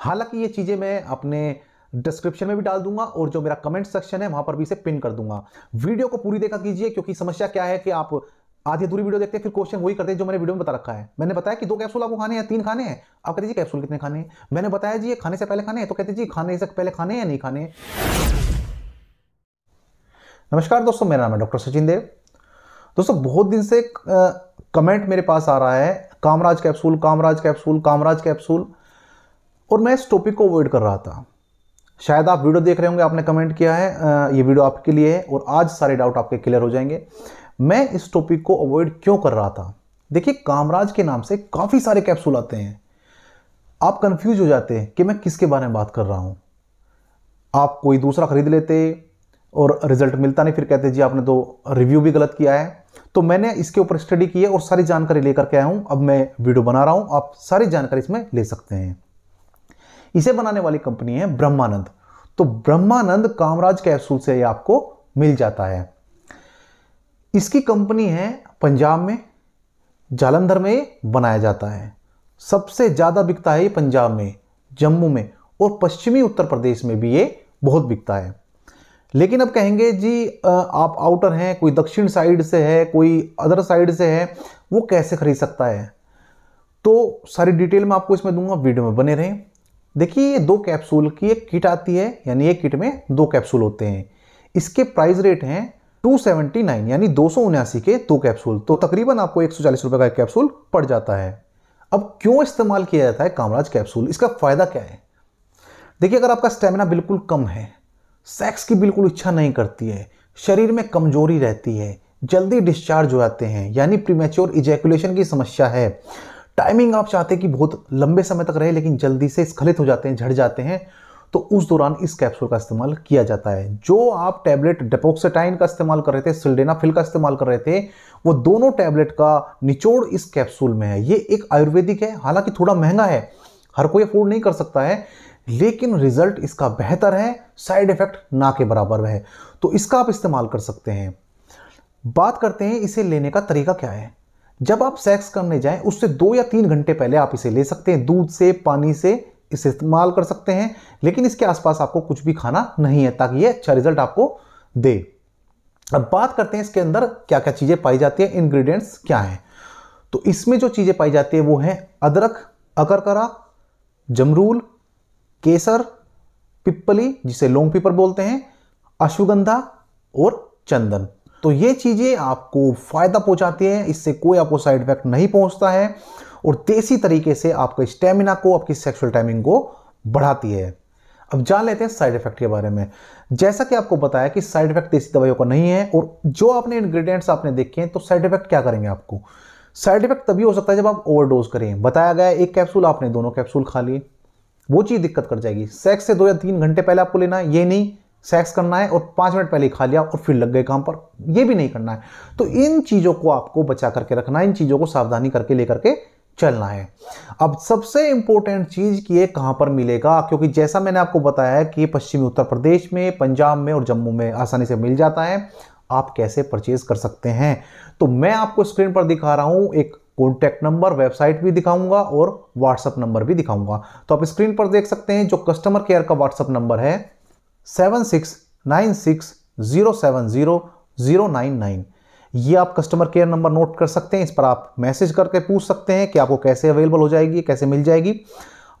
हालांकि ये चीज़ें मैं अपने डिस्क्रिप्शन में भी डाल दूंगा और जो मेरा कमेंट सेक्शन है वहां पर भी इसे पिन कर दूंगा वीडियो को पूरी देखा कीजिए क्योंकि समस्या क्या है कि आप आधी अधूरी वीडियो देखते हैं फिर क्वेश्चन वही करते हैं जो मैंने वीडियो में बता रखा है मैंने बताया कि दो कैप्सूल आपको खाने हैं तीन खाने हैं आप कहते जी कैप्सूल कितने खाने हैं मैंने बताया जी ये खाने से पहले खाने हैं तो कहते जी खाने से पहले खाने या नहीं खाने नमस्कार दोस्तों मेरा नाम है डॉक्टर सचिन देव दोस्तों बहुत दिन से कमेंट मेरे पास आ रहा है Kamraj capsule Kamraj capsule Kamraj capsule और मैं इस टॉपिक को अवॉइड कर रहा था शायद आप वीडियो देख रहे होंगे आपने कमेंट किया है ये वीडियो आपके लिए है और आज सारे डाउट आपके क्लियर हो जाएंगे मैं इस टॉपिक को अवॉइड क्यों कर रहा था देखिए कामराज के नाम से काफ़ी सारे कैप्सूल आते हैं आप कंफ्यूज हो जाते हैं कि मैं किसके बारे में बात कर रहा हूँ आप कोई दूसरा खरीद लेते और रिजल्ट मिलता नहीं फिर कहते जी आपने तो रिव्यू भी गलत किया है तो मैंने इसके ऊपर स्टडी की है और सारी जानकारी लेकर के आया हूँ अब मैं वीडियो बना रहा हूँ आप सारी जानकारी इसमें ले सकते हैं इसे बनाने वाली कंपनी है ब्रह्मानंद तो ब्रह्मानंद कामराज कैप्सूल से आपको मिल जाता है इसकी कंपनी है पंजाब में जालंधर में बनाया जाता है सबसे ज़्यादा बिकता है ये पंजाब में जम्मू में और पश्चिमी उत्तर प्रदेश में भी ये बहुत बिकता है लेकिन अब कहेंगे जी आप आउटर हैं कोई दक्षिण साइड से है कोई अदर साइड से है वो कैसे खरीद सकता है तो सारी डिटेल मैं आपको इसमें दूंगा वीडियो में बने रहें देखिए ये दो कैप्सूल की एक किट आती है यानी एक किट में दो कैप्सूल होते हैं इसके प्राइस रेट हैं 279 यानी दो के दो कैप्सूल तो तकरीबन आपको एक सौ का एक कैप्सूल पड़ जाता है अब क्यों इस्तेमाल किया जाता है कामराज कैप्सूल इसका फ़ायदा क्या है देखिए अगर आपका स्टेमिना बिल्कुल कम है सेक्स की बिल्कुल इच्छा नहीं करती है शरीर में कमजोरी रहती है जल्दी डिस्चार्ज हो जाते हैं यानी प्रीमेच्योर इजैकुलेशन की समस्या है टाइमिंग आप चाहते हैं कि बहुत लंबे समय तक रहे लेकिन जल्दी से स्खलित हो जाते हैं झड़ जाते हैं तो उस दौरान इस कैप्सूल का इस्तेमाल किया जाता है जो आप टैबलेट डेपोक्सेटाइन का इस्तेमाल कर रहे थे सिल्डेनाफिल का इस्तेमाल कर रहे थे वो दोनों टैबलेट का निचोड़ इस कैप्सूल में है ये एक आयुर्वेदिक है हालांकि थोड़ा महंगा है हर कोई अफोर्ड नहीं कर सकता है लेकिन रिजल्ट इसका बेहतर है साइड इफेक्ट ना के बराबर है तो इसका आप इस्तेमाल कर सकते हैं बात करते हैं इसे लेने का तरीका क्या है जब आप सेक्स करने जाएं उससे दो या तीन घंटे पहले आप इसे ले सकते हैं दूध से पानी से इसे इस्तेमाल कर सकते हैं लेकिन इसके आसपास आपको कुछ भी खाना नहीं है ताकि ये अच्छा रिजल्ट आपको दे अब बात करते हैं इसके अंदर क्या क्या चीज़ें पाई जाती हैं इंग्रेडिएंट्स क्या हैं तो इसमें जो चीज़ें पाई जाती है वो हैं अदरक अकरकरा जमरूल केसर पिप्पली जिसे लोंग पीपर बोलते हैं अश्वगंधा और चंदन तो ये चीज़ें आपको फ़ायदा पहुंचाती हैं इससे कोई आपको साइड इफेक्ट नहीं पहुंचता है और देसी तरीके से आपके स्टेमिना को आपकी सेक्सुअल टाइमिंग को बढ़ाती है अब जान लेते हैं साइड इफेक्ट के बारे में जैसा कि आपको बताया कि साइड इफेक्ट देसी दवाइयों का नहीं है और जो आपने इंग्रेडिएंट्स आपने देखे हैं तो साइड इफेक्ट क्या करेंगे आपको साइड इफेक्ट तभी हो सकता है जब आप ओवरडोज करें बताया गया एक कैप्सूल आपने दोनों कैप्सूल खा लिए वो चीज़ दिक्कत कर जाएगी सेक्स से दो या तीन घंटे पहले आपको लेना ये नहीं सेक्स करना है और पाँच मिनट पहले खा लिया और फिर लग गए काम पर यह भी नहीं करना है तो इन चीज़ों को आपको बचा करके रखना है इन चीज़ों को सावधानी करके लेकर के चलना है अब सबसे इंपॉर्टेंट चीज़ कि ये कहाँ पर मिलेगा क्योंकि जैसा मैंने आपको बताया है कि पश्चिमी उत्तर प्रदेश में पंजाब में और जम्मू में आसानी से मिल जाता है आप कैसे परचेज कर सकते हैं तो मैं आपको स्क्रीन पर दिखा रहा हूँ एक कॉन्टैक्ट नंबर वेबसाइट भी दिखाऊंगा और व्हाट्सअप नंबर भी दिखाऊंगा तो आप स्क्रीन पर देख सकते हैं जो कस्टमर केयर का व्हाट्सअप नंबर है seven six nine six zero seven zero zero nine nine ये आप कस्टमर केयर नंबर नोट कर सकते हैं इस पर आप मैसेज करके पूछ सकते हैं कि आपको कैसे अवेलेबल हो जाएगी कैसे मिल जाएगी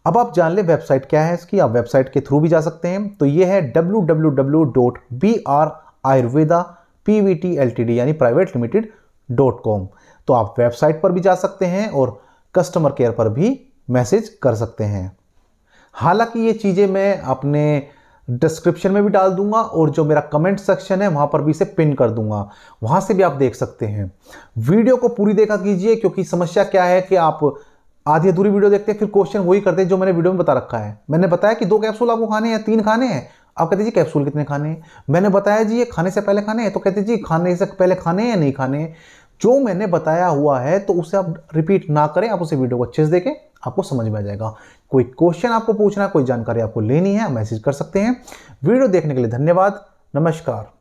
अब आप जान लें वेबसाइट क्या है इसकी आप वेबसाइट के थ्रू भी जा सकते हैं तो ये है W W W dot B R Ayurveda P V T L T D यानी प्राइवेट लिमिटेड डॉट कॉम तो आप वेबसाइट पर भी जा सकते हैं और कस्टमर केयर पर भी मैसेज कर सकते हैं हालांकि ये चीज़ें मैं अपने डिस्क्रिप्शन में भी डाल दूंगा और जो मेरा कमेंट सेक्शन है वहाँ पर भी इसे पिन कर दूंगा वहां से भी आप देख सकते हैं वीडियो को पूरी देखा कीजिए क्योंकि समस्या क्या है कि आप आधी अधूरी वीडियो देखते हैं फिर क्वेश्चन वही करते हैं जो मैंने वीडियो में बता रखा है मैंने बताया कि दो कैप्सूल आपको खाने हैं तीन खाने हैं आप कहते जी कैप्सूल कितने खाने हैं मैंने बताया जी ये खाने से पहले खाने हैं तो कहते जी खाने से पहले खाने हैं या नहीं खाने जो मैंने बताया हुआ है तो उसे आप रिपीट ना करें आप उसे वीडियो को अच्छे से देखें आपको समझ में आ जाएगा कोई क्वेश्चन आपको पूछना कोई जानकारी आपको लेनी है मैसेज कर सकते हैं वीडियो देखने के लिए धन्यवाद नमस्कार